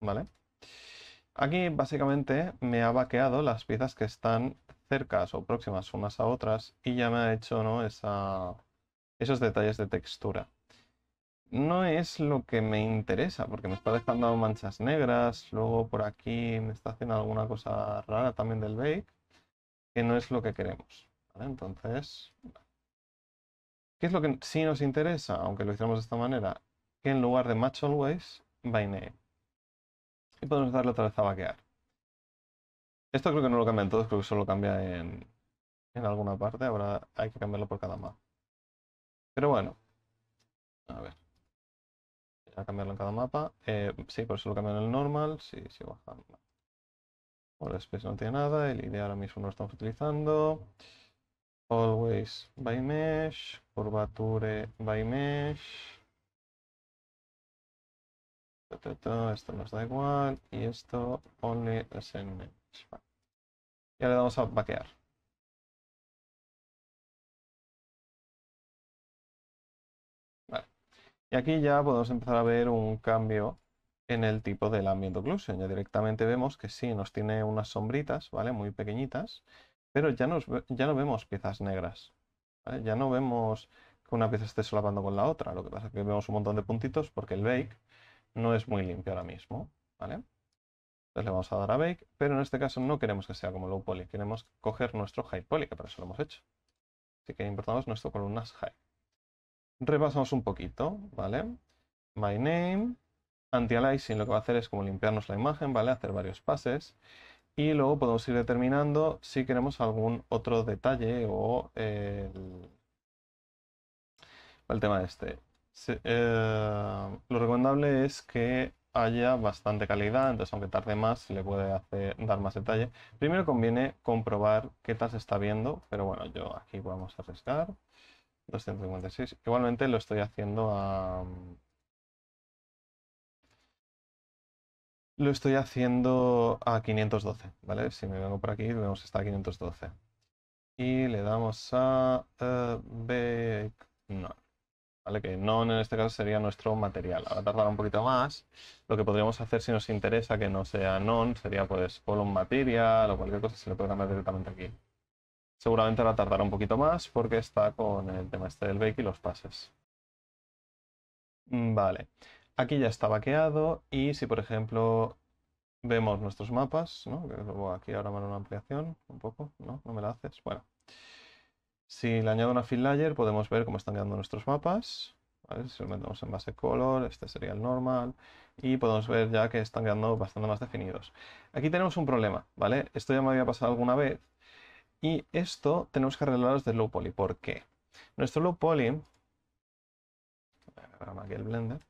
¿vale? Aquí básicamente me ha vaqueado las piezas que están cercas o próximas unas a otras y ya me ha hecho ¿no? esos detalles de textura. No es lo que me interesa, porque me está dejando manchas negras, luego por aquí me está haciendo alguna cosa rara también del bake, que no es lo que queremos. Entonces, ¿qué es lo que sí nos interesa, aunque lo hiciéramos de esta manera? Que en lugar de match always, by y podemos darle otra vez a vaquear. Esto creo que no lo cambian todos, creo que solo cambia en, alguna parte. Ahora hay que cambiarlo por cada mapa. Pero bueno. A ver. A cambiarlo en cada mapa. Eh, sí, por eso lo cambian en el normal. Sí, sí, bajan. Ahora Space no tiene nada. El ID ahora mismo no lo estamos utilizando. Always by mesh. Curvature by mesh. Esto nos da igual. Y esto, only SN. Y ahora le damos a vaquear. Y aquí ya podemos empezar a ver un cambio en el tipo del ambiente occlusion. Ya directamente vemos que sí, nos tiene unas sombritas, ¿vale? Muy pequeñitas, pero ya, nos, ya no vemos piezas negras. Ya no vemos que una pieza esté solapando con la otra. Lo que pasa es que vemos un montón de puntitos porque el bake no es muy limpio ahora mismo, ¿vale? Entonces le vamos a dar a Bake, pero en este caso no queremos que sea como Low Poly, queremos coger nuestro High Poly, que para eso lo hemos hecho. Así que importamos nuestro columnas High. Repasamos un poquito, ¿vale? My Name, Anti-Aliasing lo que va a hacer es como limpiarnos la imagen, ¿vale? Hacer varios pases y luego podemos ir determinando si queremos algún otro detalle o el, tema de este. Eh, lo recomendable es que haya bastante calidad, entonces aunque tarde más le puede dar más detalle. Primero conviene comprobar qué tal se está viendo, pero bueno, yo aquí vamos a arriesgar. 256. Igualmente lo estoy haciendo a... Lo estoy haciendo a 512, ¿vale? Si me vengo por aquí, vemos que está a 512. Y le damos a... Uh, eh, bake... No, que non en este caso sería nuestro material. Ahora tardará un poquito más. Lo que podríamos hacer si nos interesa que no sea non sería pues column material o cualquier cosa se lo puede cambiar directamente aquí. Seguramente ahora tardará un poquito más porque está con el tema este del bake y los pases. Mm, vale. Aquí ya está vaqueado y si por ejemplo vemos nuestros mapas, ¿no? Aquí ahora me una ampliación un poco, ¿no? No me la haces. Bueno. Si le añado una fill layer podemos ver cómo están quedando nuestros mapas. Si lo metemos en base color, este sería el normal. Y podemos ver ya que están quedando bastante más definidos. Aquí tenemos un problema, ¿vale? Esto ya me había pasado alguna vez. Y esto tenemos que arreglarlo desde low poly. ¿Por qué? Nuestro low poly... aquí el blender.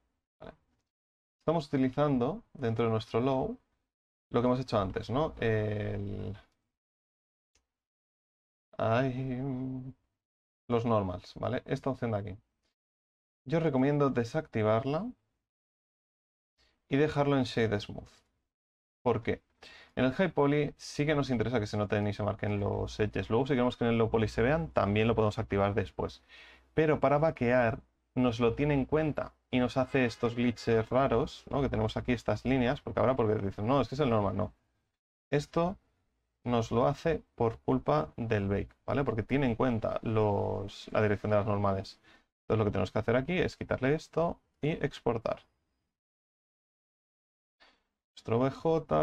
Estamos utilizando dentro de nuestro low lo que hemos hecho antes, ¿no? El Mm, los normals, ¿vale? Esta opción de aquí. Yo recomiendo desactivarla y dejarlo en Shade Smooth. ¿Por qué? En el High Poly sí que nos interesa que se noten y se marquen los edges. Luego si queremos que en el Low Poly se vean, también lo podemos activar después. Pero para vaquear nos lo tiene en cuenta y nos hace estos glitches raros, ¿no? Que tenemos aquí estas líneas, porque ahora porque dicen, no, es que es el normal, no. Esto nos lo hace por culpa del bake, ¿vale? Porque tiene en cuenta los, la dirección de las normales. Entonces lo que tenemos que hacer aquí es quitarle esto y exportar. Nuestro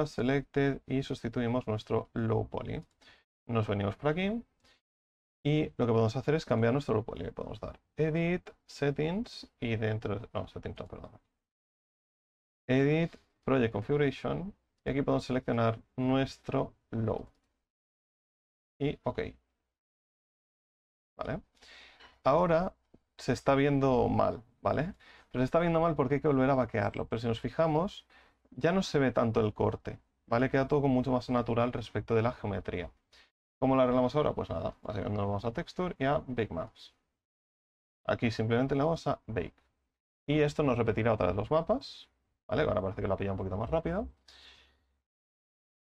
BJ, selected y sustituimos nuestro low poly. Nos venimos por aquí y lo que podemos hacer es cambiar nuestro low poly. Podemos dar edit, settings y dentro, no, settings no, perdón. Edit, project configuration y aquí podemos seleccionar nuestro low. Y OK. ¿Vale? Ahora se está viendo mal, ¿vale? Pero se está viendo mal porque hay que volver a vaquearlo. Pero si nos fijamos, ya no se ve tanto el corte, ¿vale? Queda todo mucho más natural respecto de la geometría. ¿Cómo lo arreglamos ahora? Pues nada, nos vamos a Texture y a Bake Maps. Aquí simplemente le vamos a Bake. Y esto nos repetirá otra vez los mapas, ¿vale? Ahora parece que lo ha pillado un poquito más rápido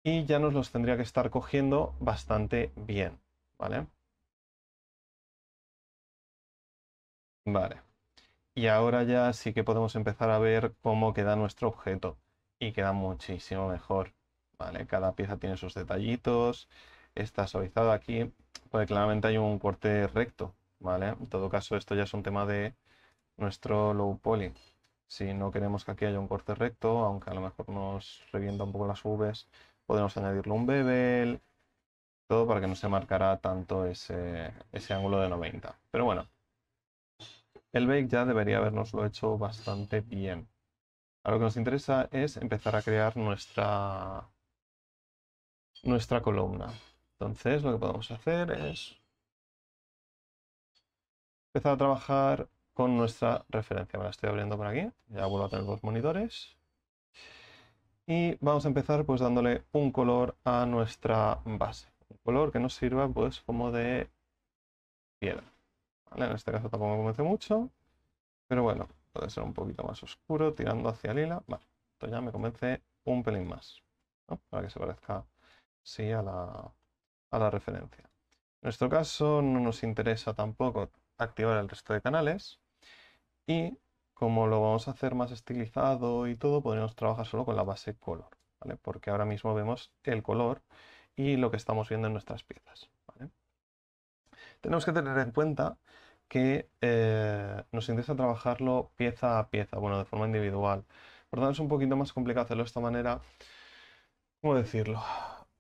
y ya nos los tendría que estar cogiendo bastante bien, ¿vale? Vale. Y ahora ya sí que podemos empezar a ver cómo queda nuestro objeto. Y queda muchísimo mejor. Vale, cada pieza tiene sus detallitos. Está suavizado aquí. Pues claramente hay un corte recto. Vale, en todo caso esto ya es un tema de nuestro low poly. Si no queremos que aquí haya un corte recto, aunque a lo mejor nos revienta un poco las v's podemos añadirle un bevel, todo para que no se marcará tanto ese, ángulo de 90. Pero bueno, el bake ya debería habernoslo hecho bastante bien. Ahora lo que nos interesa es empezar a crear nuestra, nuestra columna. Entonces lo que podemos hacer es empezar a trabajar con nuestra referencia. Me la estoy abriendo por aquí. Ya vuelvo a tener dos monitores y vamos a empezar pues dándole un color a nuestra base. Un color que nos sirva pues como de piedra. En este caso tampoco me convence mucho, pero bueno, puede ser un poquito más oscuro, tirando hacia lila. Vale, esto ya me convence un pelín más, para que se parezca sí a la, referencia. En nuestro caso no nos interesa tampoco activar el resto de canales y como lo vamos a hacer más estilizado y todo, podríamos trabajar solo con la base color, ¿vale? Porque ahora mismo vemos el color y lo que estamos viendo en nuestras piezas, Tenemos que tener en cuenta que eh, nos interesa trabajarlo pieza a pieza, bueno, de forma individual. Por tanto, es un poquito más complicado hacerlo de esta manera. ¿Cómo decirlo?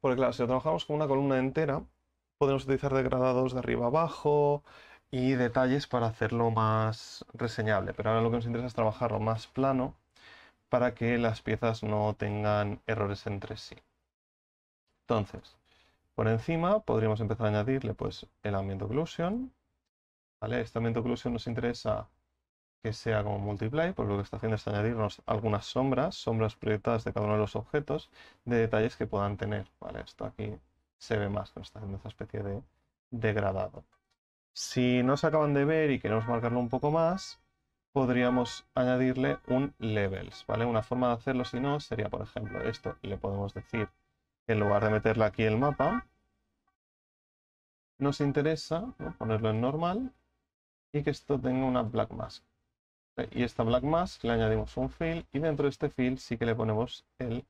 Porque claro, si lo trabajamos con una columna entera, podemos utilizar degradados de arriba abajo, y detalles para hacerlo más reseñable. Pero ahora lo que nos interesa es trabajarlo más plano para que las piezas no tengan errores entre sí. Entonces, por encima podríamos empezar a añadirle pues, el ambiente occlusion. ¿vale? Este ambiente occlusion nos interesa que sea como multiply, porque lo que está haciendo es añadirnos algunas sombras, sombras proyectadas de cada uno de los objetos, de detalles que puedan tener. ¿vale? Esto aquí se ve más, nos está haciendo esa especie de degradado. Si no se acaban de ver y queremos marcarlo un poco más, podríamos añadirle un levels, ¿vale? Una forma de hacerlo, si no, sería, por ejemplo, esto le podemos decir, en lugar de meterle aquí el mapa, nos interesa ponerlo en normal y que esto tenga una black mask. Y esta black mask le añadimos un fill y dentro de este fill sí que le ponemos el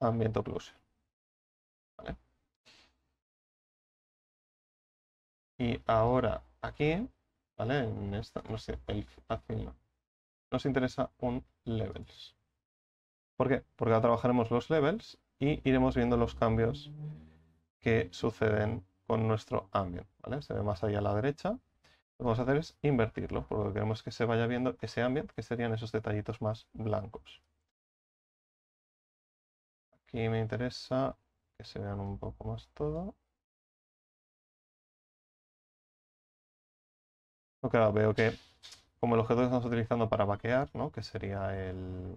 ambiente occlusion. Y ahora aquí, ¿vale? En esta, no sé, el Nos interesa un levels. ¿Por qué? Porque ahora trabajaremos los levels y iremos viendo los cambios que suceden con nuestro ambient, ¿vale? Se ve más allá a la derecha. Lo que vamos a hacer es invertirlo, porque queremos que se vaya viendo ese ambient, que serían esos detallitos más blancos. Aquí me interesa que se vean un poco más todo. veo que como el objeto que estamos utilizando para vaquear, ¿no? que sería el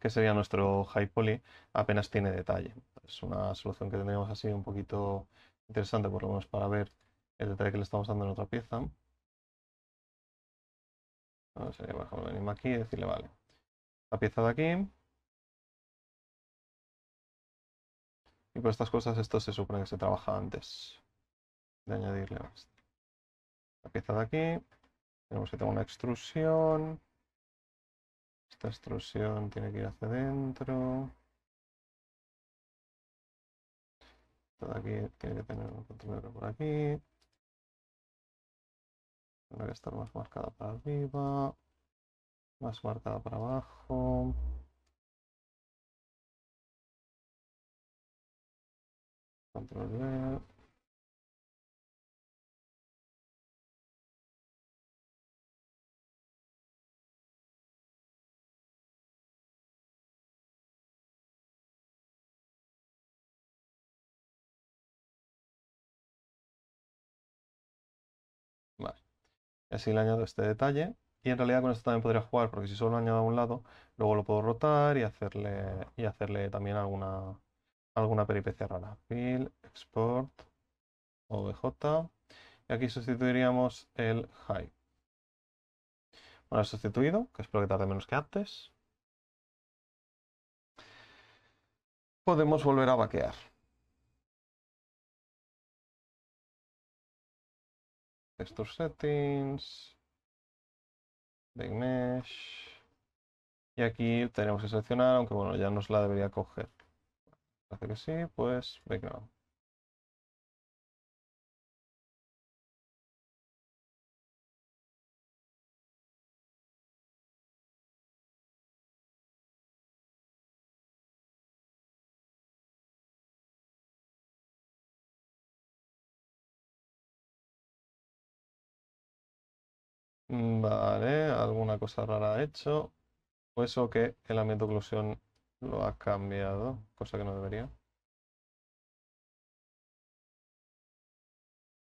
que sería nuestro high poly, apenas tiene detalle. Es una solución que tendríamos así un poquito interesante, por lo menos para ver el detalle que le estamos dando en otra pieza. No, sería ejemplo aquí y decirle, vale, la pieza de aquí. Y por estas cosas esto se supone que se trabaja antes de añadirle más la pieza de aquí. Tenemos que tener una extrusión. Esta extrusión tiene que ir hacia adentro. Esta de aquí tiene que tener un contenedor por aquí. Tiene que estar más marcada para arriba. Más marcada para abajo. Control V. E. así le añado este detalle. Y en realidad con esto también podría jugar, porque si solo lo añado a un lado, luego lo puedo rotar y hacerle, y hacerle también alguna, alguna peripecia rara. Build, export, OBJ. Y aquí sustituiríamos el high. Bueno, sustituido, que espero que tarde menos que antes. Podemos volver a vaquear. Texture Settings, Big Mesh. Y aquí tenemos que seleccionar, aunque bueno, ya nos la debería coger. Parece que sí, pues background. Mm, vale, alguna cosa rara ha hecho. O eso que el ambiente de oclusión lo ha cambiado, cosa que no debería.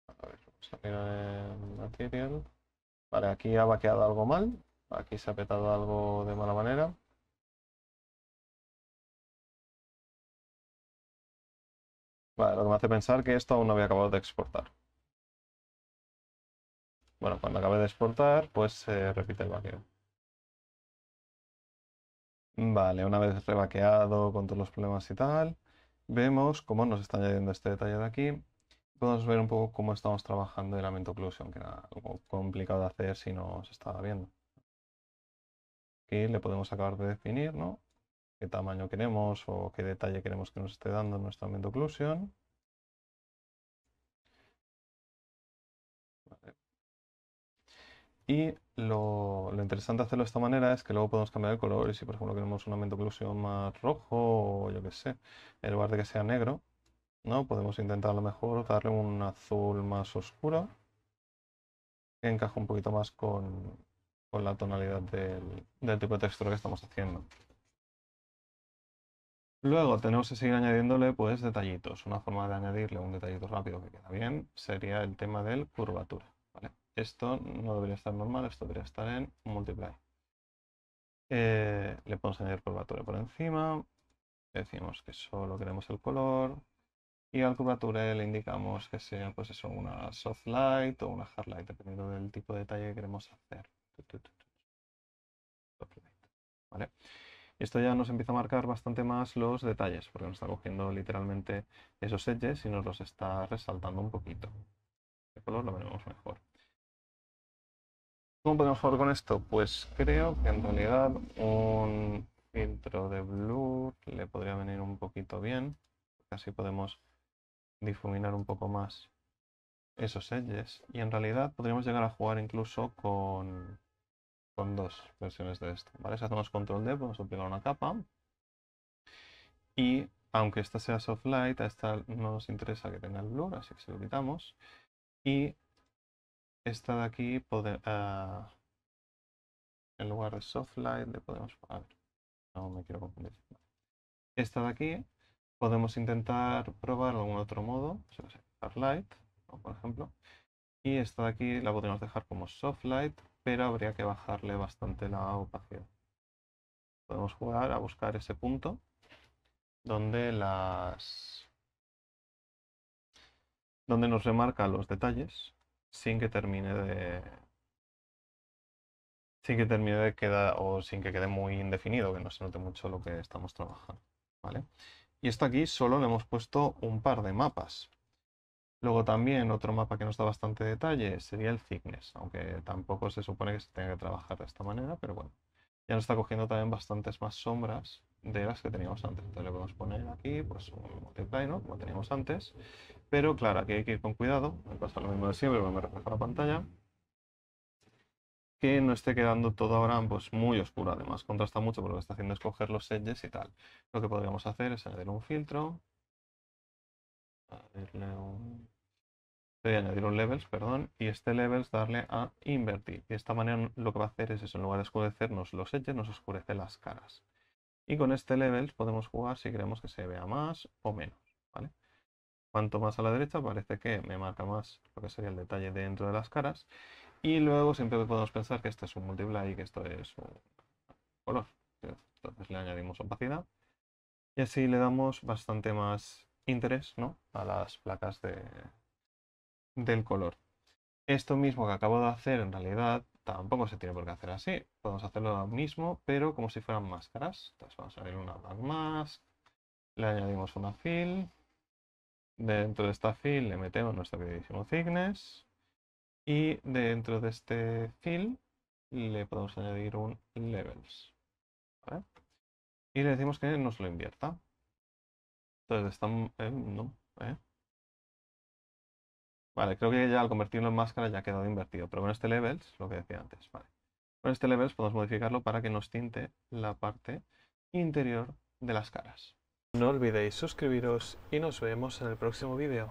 A ver, vamos a mirar en material. Vale, aquí ha vaqueado algo mal. Aquí se ha petado algo de mala manera. Vale, lo que me hace pensar que esto aún no había acabado de exportar. Bueno, cuando acabe de exportar, pues se repite el vaqueo. Vale, una vez rebaqueado con todos los problemas y tal, vemos cómo nos está añadiendo este detalle de aquí. Podemos ver un poco cómo estamos trabajando el aumento Occlusion, que era algo complicado de hacer si no se estaba viendo. Aquí le podemos acabar de definir, Qué tamaño queremos o qué detalle queremos que nos esté dando nuestro aumento Occlusion. Y lo, interesante de hacerlo de esta manera es que luego podemos cambiar el color. Y si por ejemplo queremos un aumento de oclusión más rojo o yo que sé, en lugar de que sea negro, ¿no? Podemos intentar a lo mejor darle un azul más oscuro que encaje un poquito más con, la tonalidad del, tipo de textura que estamos haciendo. Luego tenemos que seguir añadiéndole pues detallitos. Una forma de añadirle un detallito rápido que queda bien sería el tema del curvatura. Esto no debería estar normal, esto debería estar en multiply. Eh, le podemos añadir curvatura por encima. Decimos que solo queremos el color. Y al curvatura le indicamos que sea pues eso, una soft light o una hard light, dependiendo del tipo de detalle que queremos hacer. Esto ya nos empieza a marcar bastante más los detalles, porque nos está cogiendo literalmente esos edges y nos los está resaltando un poquito. El color lo veremos mejor. ¿Cómo podemos jugar con esto? Pues creo que en realidad un filtro de blur le podría venir un poquito bien. Así podemos difuminar un poco más esos edges. Y en realidad podríamos llegar a jugar incluso con, con dos versiones de esto. ¿vale? Si hacemos control D, podemos aplicar una capa. Y aunque esta sea soft light, a esta no nos interesa que tenga el blur, así que se lo quitamos. Y esta de aquí, ah, en lugar de light le podemos... A ver, no me quiero confundir. Esta de aquí, podemos intentar probar algún otro modo, light por ejemplo. Y esta de aquí la podemos dejar como Soft Light, pero habría que bajarle bastante la opacidad. Podemos jugar a buscar ese punto donde las donde nos remarca los detalles sin que termine de. Sin que termine de quedar o sin que quede muy indefinido, que no se note mucho lo que estamos trabajando. ¿Vale? Y esto aquí solo le hemos puesto un par de mapas. Luego también otro mapa que nos da bastante detalle sería el thickness, aunque tampoco se supone que se tenga que trabajar de esta manera, pero bueno. Ya nos está cogiendo también bastantes más sombras de las que teníamos antes. Entonces le podemos poner aquí pues, un multiply, ¿no? Como teníamos antes. Pero claro, aquí hay que ir con cuidado. Me pasa lo mismo de siempre, me refleja la pantalla. Que no esté quedando todo ahora pues, muy oscuro. Además, contrasta mucho porque lo que está haciendo escoger los edges y tal. Lo que podríamos hacer es añadir un filtro. Añadirle un... Voy a añadir un levels, perdón, y este levels darle a invertir. De esta manera lo que va a hacer es eso, en lugar de oscurecernos los edges, nos oscurece las caras. Y con este levels podemos jugar si queremos que se vea más o menos, ¿vale? Cuanto más a la derecha parece que me marca más lo que sería el detalle dentro de las caras. Y luego siempre podemos pensar que este es un multiplay y que esto es un color. Entonces le añadimos opacidad. Y así le damos bastante más interés ¿no? a las placas de, del color. Esto mismo que acabo de hacer en realidad Tampoco se tiene por qué hacer así. Podemos hacerlo lo mismo, pero como si fueran máscaras. Entonces vamos a abrir una más Le añadimos una fill. Dentro de esta fill le metemos nuestro queridísimo thickness. Y dentro de este fill le podemos añadir un levels. Y le decimos que nos lo invierta. Entonces, está eh, ¿eh? Vale, creo que ya al convertirlo en máscara ya ha quedado invertido, pero con este levels, lo que decía antes, vale. Con este levels podemos modificarlo para que nos tinte la parte interior de las caras. No olvidéis suscribiros y nos vemos en el próximo vídeo.